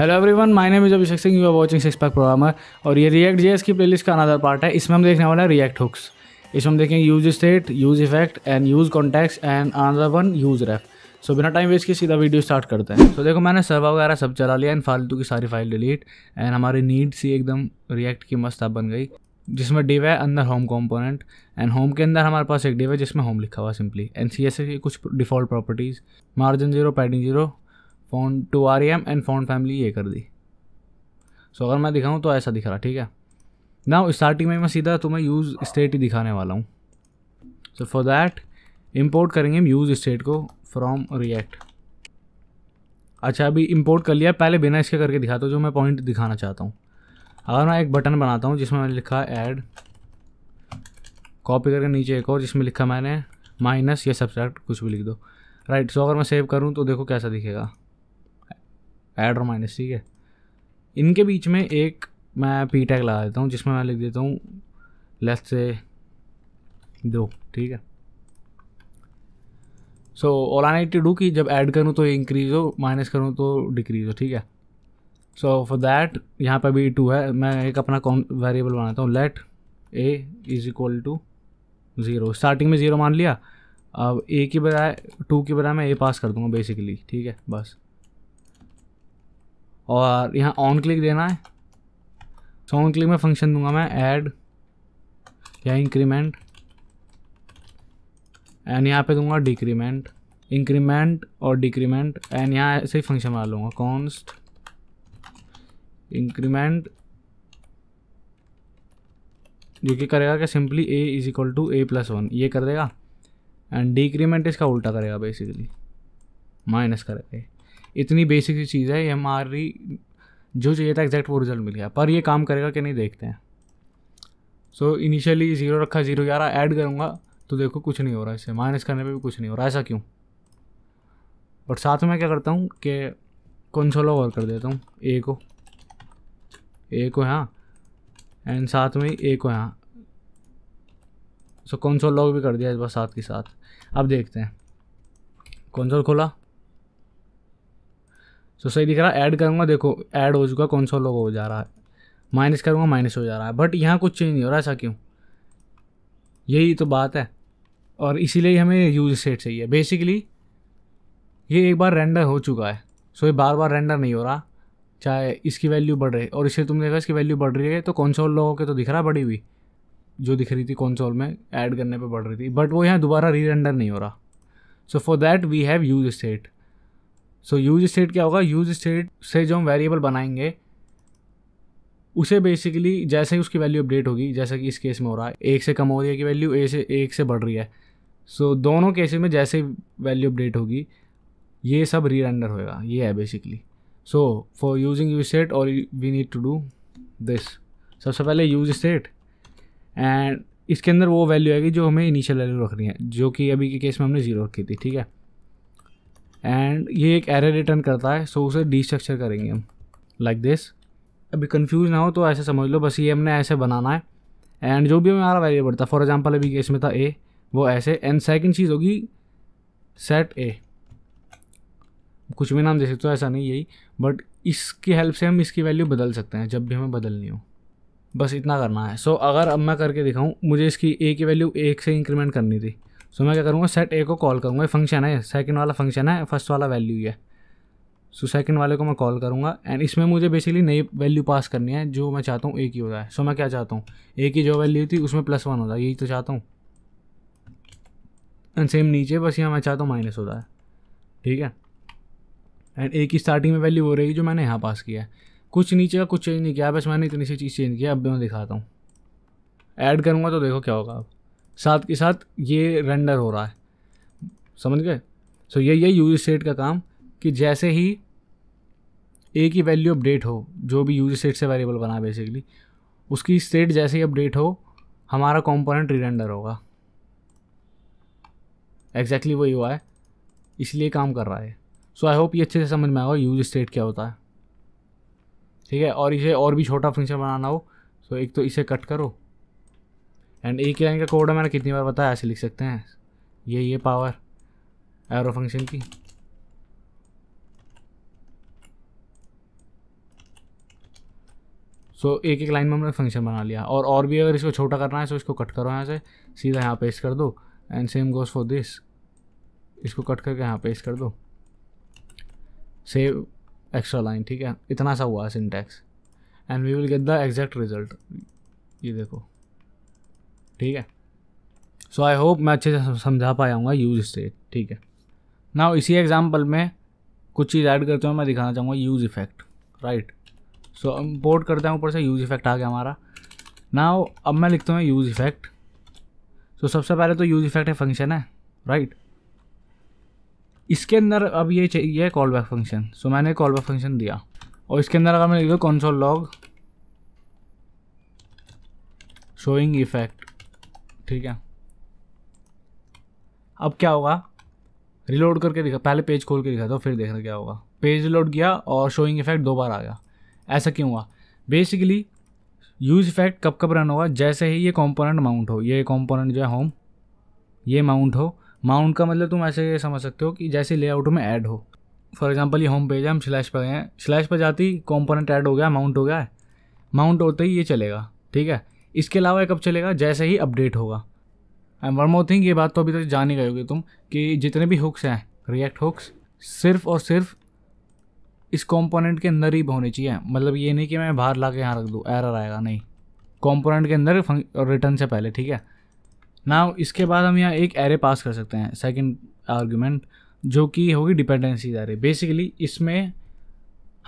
Hello everyone my name is Abhishek Singh you are watching six pack programmer और ये React JS की playlist का another part है इसमें हम देखने वाले हैं रिएक्ट हुक्स इसमें हम देखेंगे use state use effect and use contacts and another one use ref so बिना टाइम वेस्ट के सीधा वीडियो स्टार्ट करते हैं सो so, देखो मैंने सर्वा वगैरह सब चला लिया एंड फालतू की सारी फाइल डिलीट एंड हमारी नीड सी एकदम रिएक्ट की मस्त बन गई जिसमें डिव है अंदर होम कॉम्पोनेंट एंड होम के अंदर हमारे पास एक डिव है जिसमें होम लिखा हुआ सिंपली एंड सी एस की कुछ default properties margin zero padding zero font two R M and font family ये कर दी सो so, अगर मैं दिखाऊँ तो ऐसा दिख रहा ठीक है ना स्टार्टिंग में मैं सीधा तुम्हें यूज़ स्टेट ही दिखाने वाला हूँ सो फॉर दैट इम्पोर्ट करेंगे हम यूज़ स्टेट को फ्रॉम रिएक्ट अच्छा अभी इम्पोर्ट कर लिया पहले बिना इसके करके दिखाता हूँ जो मैं पॉइंट दिखाना चाहता हूँ अगर मैं एक बटन बनाता हूँ जिसमें मैंने लिखा ऐड कॉपी करके नीचे एक और जिसमें लिखा मैंने माइनस या सब्सट्रैक्ट कुछ भी लिख दो राइट right, सो so अगर मैं सेव करूँ तो देखो कैसा दिखेगा एड और माइनस ठीक है इनके बीच में एक मैं पी टैग लगा देता हूँ जिसमें मैं लिख देता हूँ लेफ्ट से दो ठीक है so all I to do कि जब ऐड करूँ तो इंक्रीज़ हो माइनस करूँ तो डिक्रीज़ हो ठीक है सो फॉर दैट यहाँ पर भी टू है मैं एक अपना कौन वेरिएबल बनाता हूँ let a is equal to zero starting में ज़ीरो मान लिया अब ए की बजाय टू की बजाय मैं ए पास कर दूंगा बेसिकली ठीक है बस और यहाँ ऑन क्लिक देना है सो ऑन क्लिक में फंक्शन दूंगा मैं ऐड या इंक्रीमेंट एंड यहाँ पे दूंगा डिक्रीमेंट इंक्रीमेंट और डिक्रीमेंट एंड यहाँ ऐसे ही फंक्शन मार लूँगा कॉन्स्ट इंक्रीमेंट जो कि करेगा कि simply a is equal to a plus one ये कर देगा एंड डिक्रीमेंट इसका उल्टा करेगा बेसिकली माइनस करेगा इतनी बेसिक सी चीज़ है ये हमारी जो चाहिए था एग्जैक्ट वो रिजल्ट मिल गया पर ये काम करेगा कि नहीं देखते हैं सो इनिशियली ज़ीरो रखा ज़ीरो ग्यारह ऐड करूँगा तो देखो कुछ नहीं हो रहा इससे माइनस करने पे भी कुछ नहीं हो रहा ऐसा क्यों बट साथ में क्या करता हूँ कि कौन लोग और कर देता हूँ ए को ए को यहाँ एंड साथ में ए को यहाँ सो कौन सा लॉग भी कर दिया इस बार साथ के साथ अब देखते हैं कौन सा खोला सो सही दिख रहा है ऐड करूँगा देखो ऐड हो चुका कौन सा लोग हो जा रहा है माइनस करूँगा माइनस हो जा रहा है बट यहाँ कुछ चेंज नहीं हो रहा ऐसा क्यों यही तो बात है और इसीलिए हमें यूज सेट चाहिए बेसिकली ये एक बार रेंडर हो चुका है सो ये बार बार रेंडर नहीं हो रहा चाहे इसकी वैल्यू बढ़ रही है और इसे तुम देखा इसकी वैल्यू बढ़ रही है तो कौनसोल लोगों के तो दिख रहा बढ़ी हुई जो दिख रही थी कौनसोल में ऐड करने पे बढ़ रही थी बट वो यहाँ दोबारा री रेंडर नहीं हो रहा so for that we have use state so use state क्या होगा यूज स्टेट से जो हम वेरिएबल बनाएंगे उसे बेसिकली जैसे ही उसकी वैल्यू अपडेट होगी जैसा कि इस केस में हो रहा है एक से कम हो रही है कि वैल्यू ए से एक से बढ़ रही है सो so, दोनों केसेस में जैसे ही वैल्यू अपडेट होगी ये सब री रेंडर होएगा ये है basically so for using use state और we need to do this सबसे पहले यूज स्टेट एंड इसके अंदर वो वैल्यू आएगी जो हमें इनिशियल वैल्यू रख रही है जो कि अभी के केस में हमने ज़ीरो रखी थी ठीक है एंड ये एक एरे रिटर्न करता है सो उसे डिस्ट्रक्चर करेंगे हम लाइक दिस अभी कंफ्यूज ना हो तो ऐसे समझ लो बस ये हमने ऐसे बनाना है एंड जो भी हमारा वेरिएबल बढ़ता फॉर एग्जांपल अभी केस में था ए वो ऐसे एंड सेकंड चीज़ होगी सेट ए कुछ भी नाम दे सकते हो ऐसा नहीं यही बट इसकी हेल्प से हम इसकी वैल्यू बदल सकते हैं जब भी हमें बदलनी हो बस इतना करना है सो so, अगर अब मैं करके दिखाऊँ मुझे इसकी ए की वैल्यू एक से इंक्रीमेंट करनी थी सो मैं क्या करूँगा सेट ए को कॉल करूँगा ये फंक्शन है सेकेंड वाला फंक्शन है फर्स्ट वाला वैल्यू ही है सो so, सेकंड वाले को मैं कॉल करूँगा एंड इसमें मुझे बेसिकली नई वैल्यू पास करनी है जो मैं चाहता हूँ ए की हो जाए सो so, मैं क्या चाहता हूँ ए की जो वैल्यू थी उसमें प्लस वन हो जाए यही तो चाहता हूँ एंड सेम नीचे बस यहाँ मैं चाहता हूँ माइनस हो जाए ठीक है एंड ए की स्टार्टिंग में वैल्यू हो रही जो मैंने यहाँ पास किया है कुछ नीचे का कुछ चेंज नहीं किया बस मैंने इतनी सी चीज़ चेंज किया अब मैं दिखाता हूँ ऐड करूँगा तो देखो क्या होगा अब साथ के साथ ये रेंडर हो रहा है समझ गए सो so, ये है यूज स्टेट का काम कि जैसे ही ए की वैल्यू अपडेट हो जो भी यूज स्टेट से वेरिएबल बना बेसिकली उसकी स्टेट जैसे ही अपडेट हो हमारा कंपोनेंट रेंडर होगा एग्जैक्टली वही हुआ है इसलिए काम कर रहा है सो आई होप ये अच्छे से समझ में आएगा यूज स्टेट क्या होता है ठीक है और इसे और भी छोटा फंक्शन बनाना हो सो so एक तो इसे कट करो एंड एक ही लाइन का कोड है मैंने कितनी बार बताया ऐसे लिख सकते हैं ये ये पावर एरो फंक्शन की सो so, एक एक लाइन में हमने फंक्शन बना लिया और और भी अगर इसको छोटा करना है तो इसको कट करो यहाँ से सीधा यहाँ पेस्ट कर दो and same goes for this इसको कट करके यहाँ पेस्ट कर दो सेव एक्स्ट्रा लाइन ठीक है इतना सा हुआ है syntax and we will get the exact result ये देखो ठीक है सो आई होप मैं अच्छे से समझा पाया हूँ यूज स्टेट ठीक है ना इसी एग्जाम्पल में कुछ चीज़ ऐड करते हुए मैं दिखाना चाहूँगा use effect right so import करते हैं ऊपर से यूज़ इफेक्ट आ गया हमारा ना अब मैं लिखता हूँ यूज़ इफेक्ट सो सबसे पहले तो यूज़ इफेक्ट है फंक्शन है राइट right? इसके अंदर अब ये चाहिए कॉल बैक फंक्शन सो मैंने कॉल बैक फंक्शन दिया और इसके अंदर अगर मैं लिख दूँ सा लॉग शोइंग इफेक्ट ठीक है अब क्या होगा रिलोड करके दिखा पहले पेज खोल के दिखा दो फिर देखना क्या होगा पेज रिलोड किया और शोइंग इफेक्ट दो बार आ गया ऐसा क्यों हुआ बेसिकली यूज इफेक्ट कब कब रन होगा जैसे ही ये कंपोनेंट माउंट हो ये कंपोनेंट जो है होम ये माउंट हो माउंट का मतलब तुम ऐसे समझ सकते हो कि जैसे लेआउट में ऐड हो फॉर एग्जाम्पल ये होम पेज है हम स्लैश पर गए स्लैश पर जाती कंपोनेंट ऐड हो गया माउंट हो गया माउंट होते ही ये चलेगा ठीक है इसके अलावा कब चलेगा जैसे ही अपडेट होगा एंड वन मोर थिंग ये बात तो अभी तक जान ही गए होगी तुम कि जितने भी हुक्स हैं रिएक्ट हुक्स सिर्फ और सिर्फ इस कंपोनेंट के अंदर ही होने चाहिए मतलब ये नहीं कि मैं बाहर ला के यहाँ रख दूँ एरर आएगा नहीं कंपोनेंट के अंदर रिटर्न से पहले ठीक है ना इसके बाद हम यहाँ एक एरे पास कर सकते हैं सेकेंड आर्ग्यूमेंट जो कि होगी डिपेंडेंसी एरे बेसिकली इसमें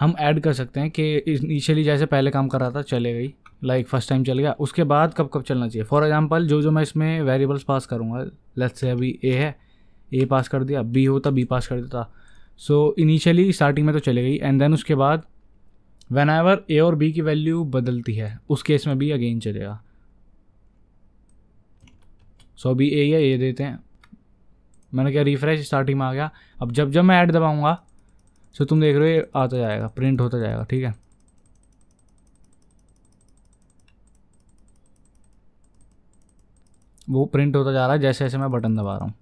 हम ऐड कर सकते हैं कि इनिशियली जैसे पहले काम कर रहा था चले गई लाइक फर्स्ट टाइम चल गया उसके बाद कब कब चलना चाहिए फॉर एग्जाम्पल जो जो मैं इसमें वेरिएबल्स पास करूँगा लेट्स से अभी ए है ए पास कर दिया बी होता बी पास कर देता सो इनिशियली स्टार्टिंग में तो चले गई एंड देन उसके बाद वेन एवर ए और बी की वैल्यू बदलती है उस केस में भी अगेन चलेगा सो अभी ए या ए देते हैं मैंने क्या रिफ्रेश स्टार्टिंग में आ गया अब जब जब मैं ऐड दबाऊँगा सो तुम देख रहे हो ये आता जाएगा प्रिंट होता जाएगा ठीक है वो प्रिंट होता जा रहा है जैसे जैसे मैं बटन दबा रहा हूँ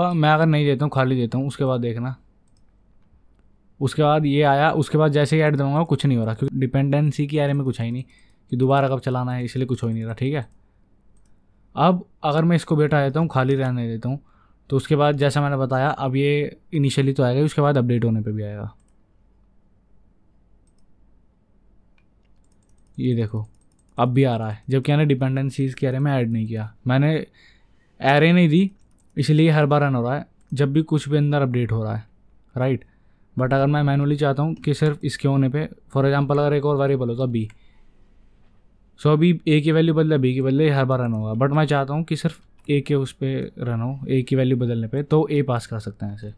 हाँ मैं अगर नहीं देता हूँ खाली देता हूँ उसके बाद देखना उसके बाद ये आया उसके बाद जैसे ही ऐड दबाऊंगा कुछ नहीं हो रहा क्योंकि डिपेंडेंसी की आरे में कुछ है नहीं कि दोबारा कब चलाना है इसलिए कुछ हो ही नहीं रहा ठीक है अब अगर मैं इसको बैठा देता हूँ खाली रहने देता हूँ तो उसके बाद जैसा मैंने बताया अब ये इनिशियली तो आएगा उसके बाद अपडेट होने पर भी आएगा ये देखो अब भी आ रहा है जबकि मैंने डिपेंडेंसीज़ के अरे में ऐड नहीं किया मैंने एरे नहीं दी इसलिए हर बार रन हो रहा है जब भी कुछ भी अंदर अपडेट हो रहा है राइट बट अगर मैं मैनुअली चाहता हूँ कि सिर्फ इसके होने पे फॉर एग्जांपल अगर एक और वेरिएबल तो बी सो अभी ए की वैल्यू बदले बी की बदले हर बार रन होगा बट मैं चाहता हूँ कि सिर्फ ए के उस पर रन हो ए की वैल्यू बदलने पे तो ए पास कर सकते हैं ऐसे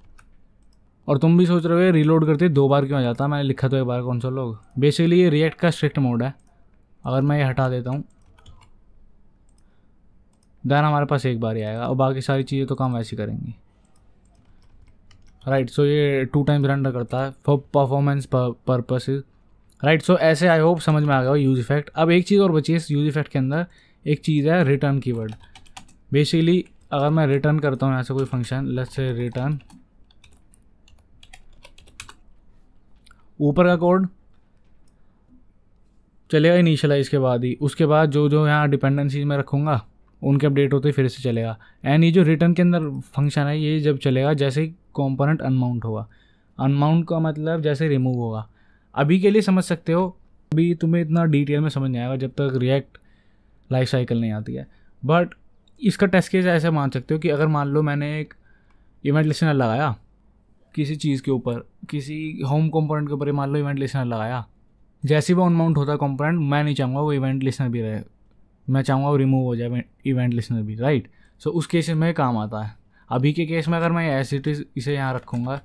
और तुम भी सोच रहे हो रीलोड करते दो बार क्यों आ जाता मैंने लिखा तो एक बार कौन सा लोग बेसिकली ये रिएक्ट का स्ट्रिक्ट मोड है अगर मैं ये हटा देता हूँ दैन हमारे पास एक बार ही आएगा और बाकी सारी चीज़ें तो काम वैसी करेंगी राइट सो ये टू टाइम्स रन करता है for performance purpose right so ऐसे आई होप समझ में आ गया यूज इफेक्ट अब एक चीज़ और बची है इस यूज इफेक्ट के अंदर एक चीज़ है रिटर्न कीवर्ड बेसिकली अगर मैं रिटर्न करता हूँ यहाँ से कोई फंक्शन लेट्स से रिटर्न ऊपर का कोड चलेगा इनिशलाइज के बाद ही उसके बाद जो जो यहाँ डिपेंडेंसीज में रखूँगा उनके अपडेट होते फिर से चलेगा एंड ये जो रिटर्न के अंदर फंक्शन है ये जब चलेगा जैसे ही कॉम्पोनेंट अनमाउंट होगा अनमाउंट का मतलब जैसे रिमूव होगा अभी के लिए समझ सकते हो अभी तुम्हें इतना डिटेल में समझ नहीं आएगा जब तक रिएक्ट लाइफ साइकिल नहीं आती है बट इसका टेस्ट केस ऐसे मान सकते हो कि अगर मान लो मैंने एक इवेंट लिसनर लगाया किसी चीज़ के ऊपर किसी होम कंपोनेंट के ऊपर मान लो इवेंट लिसनर लगाया जैसे वो अनमाउंट होता है कॉम्पोनेंट मैं नहीं चाहूँगा वो इवेंट लिस्नर भी रहे मैं चाहूँगा वो रिमूव हो जाए इवेंट लिस्नर भी राइट सो so, उस केस में काम आता है अभी के केस में अगर मैं एस इट इज़ इसे यहाँ रखूँगा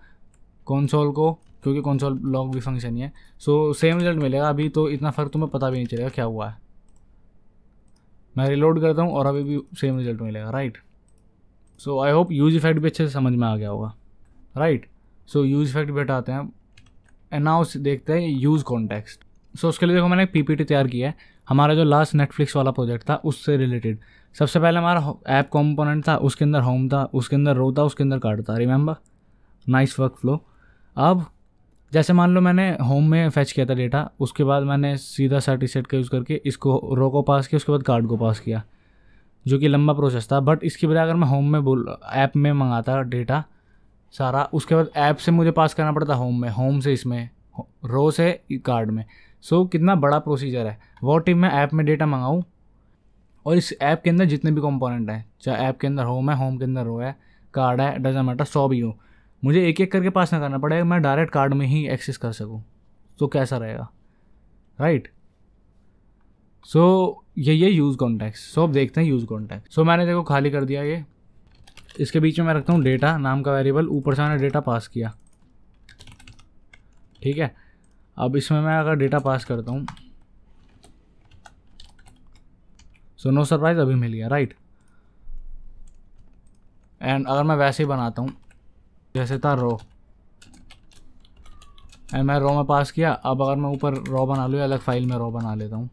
कौनसोल को क्योंकि कौनसोल लॉग भी फंक्शन ही है सो सेम रिजल्ट मिलेगा अभी तो इतना फ़र्क तुम्हें पता भी नहीं चलेगा क्या हुआ है मैं रिलोड करता हूँ और अभी भी सेम रिजल्ट मिलेगा right so I hope use effect भी अच्छे से समझ में आ गया होगा राइट सो यूज इफेक्ट भी हटाते हैं एंड नाउ देखते हैं यूज़ कॉन्टेक्स्ट सो उसके लिए देखो मैंने एक पी तैयार किया है हमारा जो लास्ट नेटफ्लिक्स वाला प्रोजेक्ट था उससे रिलेटेड सबसे पहले हमारा ऐप कॉम्पोनेंट था उसके अंदर होम था उसके अंदर रो था उसके अंदर कार्ड था रिमेंबर नाइस वर्क फ्लो अब जैसे मान लो मैंने होम में फैच किया था डेटा उसके बाद मैंने सीधा सर्टिफिकेट का यूज़ करके इसको रो को पास किया उसके बाद कार्ड को पास किया जो कि लंबा प्रोसेस था बट इसकी बजाय अगर मैं होम में बोल ऐप में मंगाता डेटा सारा उसके बाद ऐप से मुझे पास करना पड़ता होम में होम से इसमें रो से कार्ड में सो so, कितना बड़ा प्रोसीजर है वॉट इफ मैं ऐप में डेटा मंगाऊँ और इस ऐप के अंदर जितने भी कंपोनेंट हैं चाहे ऐप के अंदर होम है होम के अंदर रो है कार्ड है डजन मैटर सौ भी हो मुझे एक एक करके पास ना करना पड़ेगा मैं डायरेक्ट कार्ड में ही एक्सेस कर सकूँ तो कैसा रहेगा राइट सो यही है यूज़ कॉन्टैक्ट सो अब देखते हैं यूज़ कॉन्टैक्ट सो मैंने देखो खाली कर दिया ये इसके बीच में मैं रखता हूँ डेटा नाम का वेरिएबल ऊपर से मैंने डेटा पास किया ठीक है अब इसमें मैं अगर डेटा पास करता हूँ सो नो सरप्राइज अभी मिल गया राइट एंड अगर मैं वैसे ही बनाता हूँ जैसे था रो एंड मैं रो में पास किया अब अगर मैं ऊपर रॉ बना लूँ अलग फाइल में रॉ बना लेता हूँ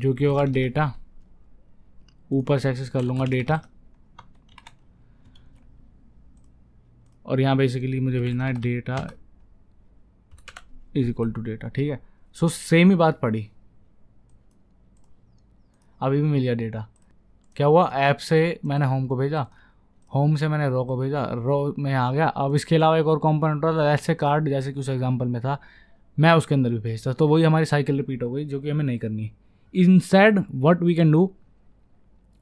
जो कि होगा डेटा ऊपर से एक्सेस कर लूँगा डेटा और यहाँ बेसिकली मुझे भेजना है data is equal to data ठीक है सो so, सेम ही बात पड़ी अभी भी मिल गया डेटा क्या हुआ ऐप से मैंने होम को भेजा होम से मैंने रो को भेजा रो में आ गया अब इसके अलावा एक और कॉम्पोनेंट रहा था ऐसे कार्ड जैसे कि उस एग्जाम्पल में था मैं उसके अंदर भी भेजता तो वही हमारी साइकिल रिपीट हो गई जो कि हमें नहीं करनी है instead what we can do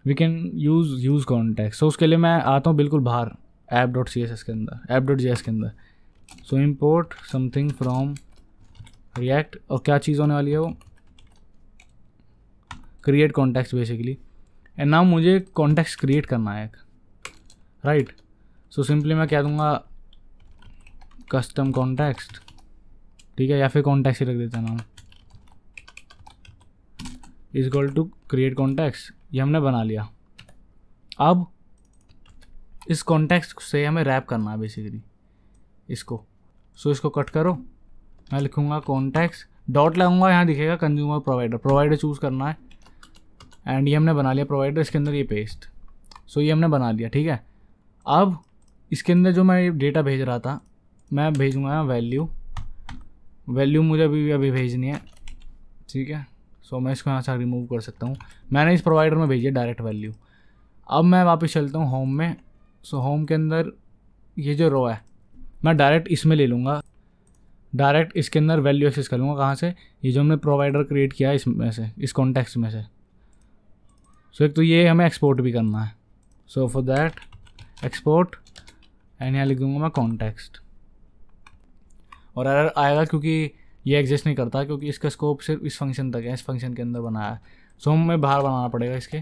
we can use use context so उसके लिए मैं आता हूँ बिल्कुल बाहर app dot C S S के अंदर ऐप डॉट जी एस के अंदर so import something from React और क्या चीज़ होने वाली है वो create context basically and now मुझे कॉन्टैक्ट क्रिएट करना है एक राइट सो सिंपली मैं कह दूँगा कस्टम कॉन्टैक्ट ठीक है या फिर कॉन्टैक्ट ही रख देता नाम इज गल टू क्रिएट कॉन्टैक्ट्स ये हमने बना लिया अब इस कॉन्टैक्ट से हमें रैप करना है बेसिकली इसको सो so, इसको कट करो मैं लिखूँगा कॉन्टैक्ट्स डॉट लगाऊंगा यहाँ दिखेगा कंज्यूमर प्रोवाइडर प्रोवाइडर चूज़ करना है एंड ये हमने बना लिया प्रोवाइडर इसके अंदर ये पेस्ट सो so, ये हमने बना लिया ठीक है अब इसके अंदर जो मैं ये डेटा भेज रहा था मैं भेजूँगा वैल्यू वैल्यू मुझे अभी अभी भेजनी है ठीक है सो मैं इसको यहाँ से रिमूव कर सकता हूँ मैंने इस प्रोवाइडर में भेजी है डायरेक्ट वैल्यू अब मैं वापस चलता हूँ होम में सो होम के अंदर ये जो रो है मैं डायरेक्ट इसमें ले लूँगा डायरेक्ट इसके अंदर वैल्यू एक्सेस कर लूँगा कहाँ से ये जो हमने प्रोवाइडर क्रिएट किया है इसमें से इस कॉन्टेक्स्ट में से सो so, एक तो ये हमें एक्सपोर्ट भी करना है so for that export and यहाँ लिख दूँगा मैं कॉन्टेक्स्ट और एरर आएगा क्योंकि ये एग्जिस्ट नहीं करता क्योंकि इसका स्कोप सिर्फ इस फंक्शन तक है इस फंक्शन के अंदर बनाया है सो हमें बाहर बनाना पड़ेगा इसके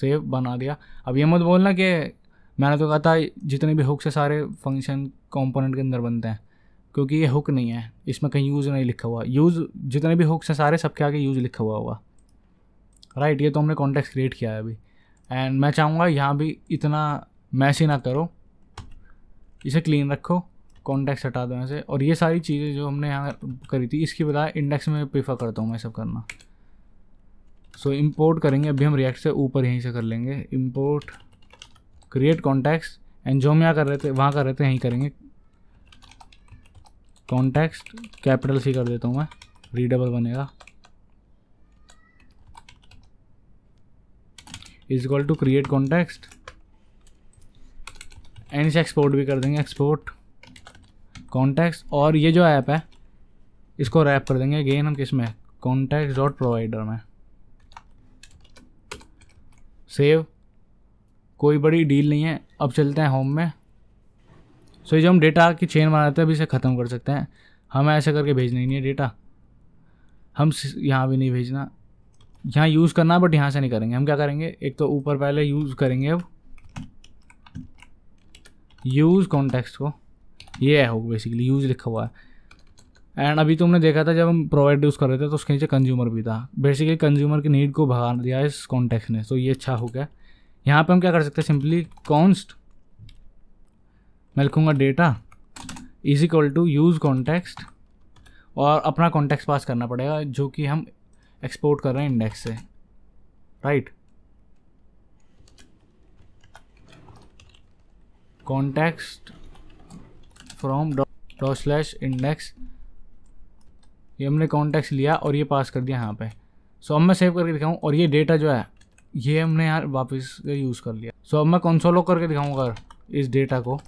सेव बना दिया अब ये मत बोलना कि मैंने तो कहा था जितने भी हुक से सारे फंक्शन कंपोनेंट के अंदर बनते हैं क्योंकि ये हुक नहीं है इसमें कहीं यूज़ नहीं लिखा हुआ यूज़ जितने भी हुक्स हैं सारे सबके आगे यूज़ लिखा हुआ होगा राइट ये तो हमने कॉन्टेक्ट क्रिएट किया है अभी एंड मैं चाहूँगा यहाँ भी इतना मैसी ना करो इसे क्लीन रखो कॉन्टैक्ट्स हटा दो यहाँ से और ये सारी चीज़ें जो हमने यहाँ करी थी इसकी बजाय इंडेक्स में प्रीफर करता हूँ मैं सब करना सो so, इम्पोर्ट करेंगे अभी हम रिएक्ट से ऊपर यहीं से कर लेंगे इम्पोर्ट क्रिएट कॉन्टैक्ट्स एंड जो हम यहाँ कर रहे थे वहाँ कर रहे थे यहीं करेंगे कॉन्टैक्ट कैपिटल सी कर देता हूँ मैं रीडेबल बनेगा is equal to create context and इसे एक्सपोर्ट भी कर देंगे एक्सपोर्ट कॉन्टैक्ट और ये जो ऐप है इसको रैप कर देंगे अगेन हम किस में कॉन्टैक्ट डॉट प्रोवाइडर में सेव कोई बड़ी डील नहीं है अब चलते हैं होम में सो so, ये जो हम डेटा की चेन बनाते हैं अभी इसे ख़त्म कर सकते हैं हमें ऐसे करके भेजना ही नहीं है डेटा हम यहाँ भी नहीं भेजना यहाँ यूज़ करना बट यहाँ से नहीं करेंगे हम क्या करेंगे एक तो ऊपर पहले यूज़ करेंगे अब यूज़ कॉन्टेक्स्ट को ये हो बेसिकली यूज लिखा हुआ है एंड अभी तुमने देखा था जब हम प्रोवाइड यूज़ कर रहे थे तो उसके नीचे कंज्यूमर भी था बेसिकली कंज्यूमर की नीड को भगा दिया इस कॉन्टेक्स ने तो ये अच्छा हो गया यहाँ पे हम क्या कर सकते हैं सिंपली कॉन्स्ट मैं लिखूँगा data is equal to use context और अपना कॉन्टेक्स्ट पास करना पड़ेगा जो कि हम एक्सपोर्ट कर रहे हैं इंडेक्स से right context from dot slash index ये हमने कॉन्टेक्स्ट लिया और ये पास कर दिया यहाँ पे सो so, अब मैं सेव करके दिखाऊँ और ये डेटा जो है ये हमने यार वापस यूज़ कर लिया सो so, अब मैं कंसोलो करके दिखाऊँगा इस डेटा को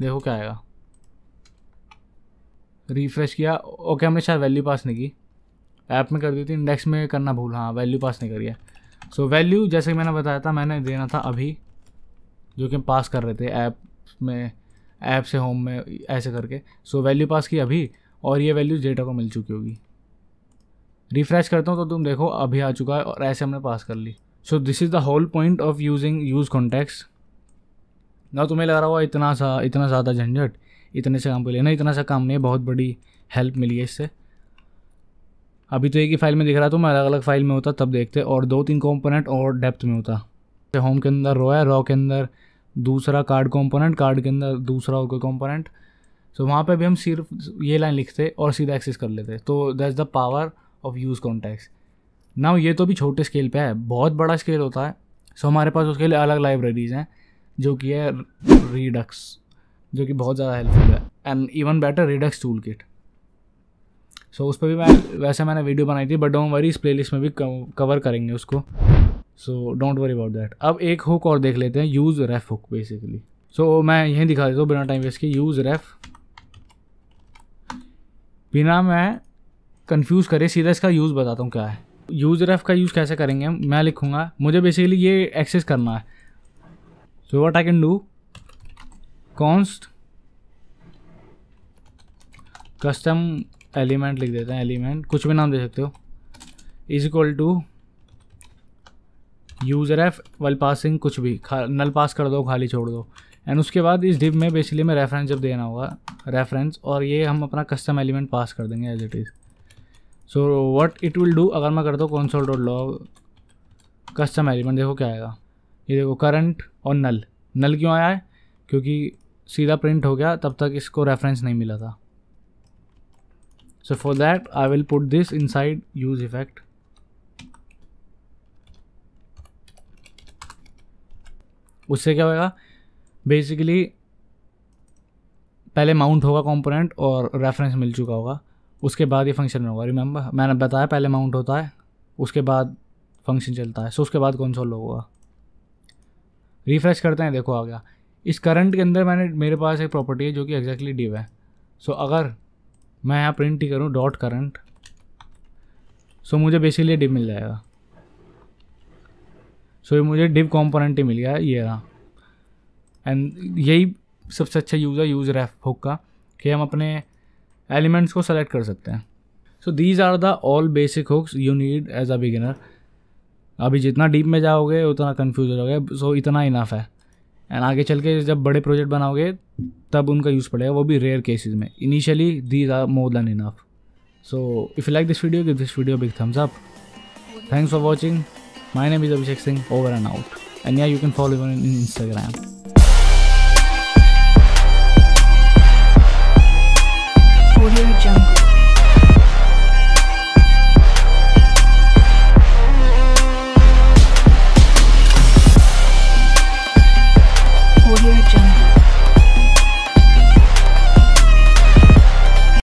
देखो क्या आएगा रिफ्रेश किया ओके हमने शायद वैल्यू पास नहीं की ऐप में कर दी थी इंडेक्स में करना भूल हाँ वैल्यू पास नहीं करी है सो so, वैल्यू जैसे कि मैंने बताया था मैंने देना था अभी जो कि हम पास कर रहे थे ऐप में ऐप से होम में ऐसे करके सो so, वैल्यू पास की अभी और ये वैल्यू डेटा को मिल चुकी होगी रिफ्रेश करता हूँ तो तुम देखो अभी आ चुका है और ऐसे हमने पास कर ली so this is the whole point of using use contexts ना तुम्हें लग रहा हुआ इतना सा इतना ज़्यादा झंझट इतने से काम को लेना इतना सा काम नहीं है बहुत बड़ी हेल्प मिली है इससे अभी तो एक ही फाइल में दिख रहा था तो मैं अलग अलग फाइल में होता तब देखते और दो तीन कंपोनेंट और डेप्थ में होता होम के अंदर रो है रॉ के अंदर दूसरा कार्ड कंपोनेंट कार्ड के अंदर दूसरा होगा कंपोनेंट सो वहाँ पे भी हम सिर्फ ये लाइन लिखते और सीधा एक्सेस कर लेते तो is the power of use context ना ये तो भी छोटे स्केल पे है बहुत बड़ा स्केल होता है सो हमारे पास उसके लिए अलग लाइब्रेरीज़ हैं जो कि है रीडक्स जो कि बहुत ज़्यादा हेल्पफुल है and even better Redux toolkit so उस पर भी मैं वैसे मैंने वीडियो बनाई थी बट डोंट वरी इस प्लेलिस्ट में भी कवर करेंगे उसको so don't worry about that अब एक हुक और देख लेते हैं use ref hook basically so मैं यहीं दिखा देता हूँ बिना टाइम वेस्ट के यूज़ रेफ बिना मैं कंफ्यूज करे सीधा इसका यूज़ बताता हूँ क्या है यूज रेफ का यूज़ कैसे करेंगे मैं लिखूँगा मुझे बेसिकली ये एक्सेस करना है so what I can do const custom element लिख देते हैं एलिमेंट कुछ भी नाम दे सकते हो is equal to use ref वल पासिंग कुछ भी नल पास कर दो खाली छोड़ दो एंड उसके बाद इस डिप में बेसिकली मैं रेफरेंस जब देना होगा रेफरेंस और ये हम अपना कस्टम एलिमेंट पास कर देंगे as it is so what it will do अगर मैं कर दो कौन डॉट लॉग कस्टम एलिमेंट देखो क्या आएगा ये देखो करंट और नल नल क्यों आया है क्योंकि सीधा प्रिंट हो गया तब तक इसको रेफरेंस नहीं मिला था so for that I will put this inside use effect उससे क्या होगा बेसिकली पहले माउंट होगा कंपोनेंट और रेफरेंस मिल चुका होगा उसके बाद ये फंक्शन में होगा रिमेंबर मैंने बताया पहले माउंट होता है उसके बाद फंक्शन चलता है सो उसके बाद कंसोल होगा रिफ्रेश करते हैं देखो आ गया इस करंट के अंदर मैंने मेरे पास एक प्रॉपर्टी है जो कि एग्जैक्टली डिव है सो so, अगर मैं यहाँ प्रिंट ही करूँ डॉट करंट सो मुझे बेसिकली डिव मिल जाएगा सो so, ये मुझे डिव कॉम्पोनेंट ही मिल गया ये रहा एंड यही सबसे अच्छा यूज़ है यूज़ रेफ हुक का कि हम अपने एलिमेंट्स को सेलेक्ट कर सकते हैं so these are the all basic hooks you need as a beginner अभी जितना डीप में जाओगे उतना कन्फ्यूज हो जाओगे सो so, इतना इनफ है एंड आगे चल के जब बड़े प्रोजेक्ट बनाओगे तब उनका यूज़ पड़ेगा वो भी रेयर केसेस में initially these are more than enough so if you like this video give this video big thumbs up thanks for watching My name is Abhishek Singh, over and out. And yeah, you can follow me on Instagram.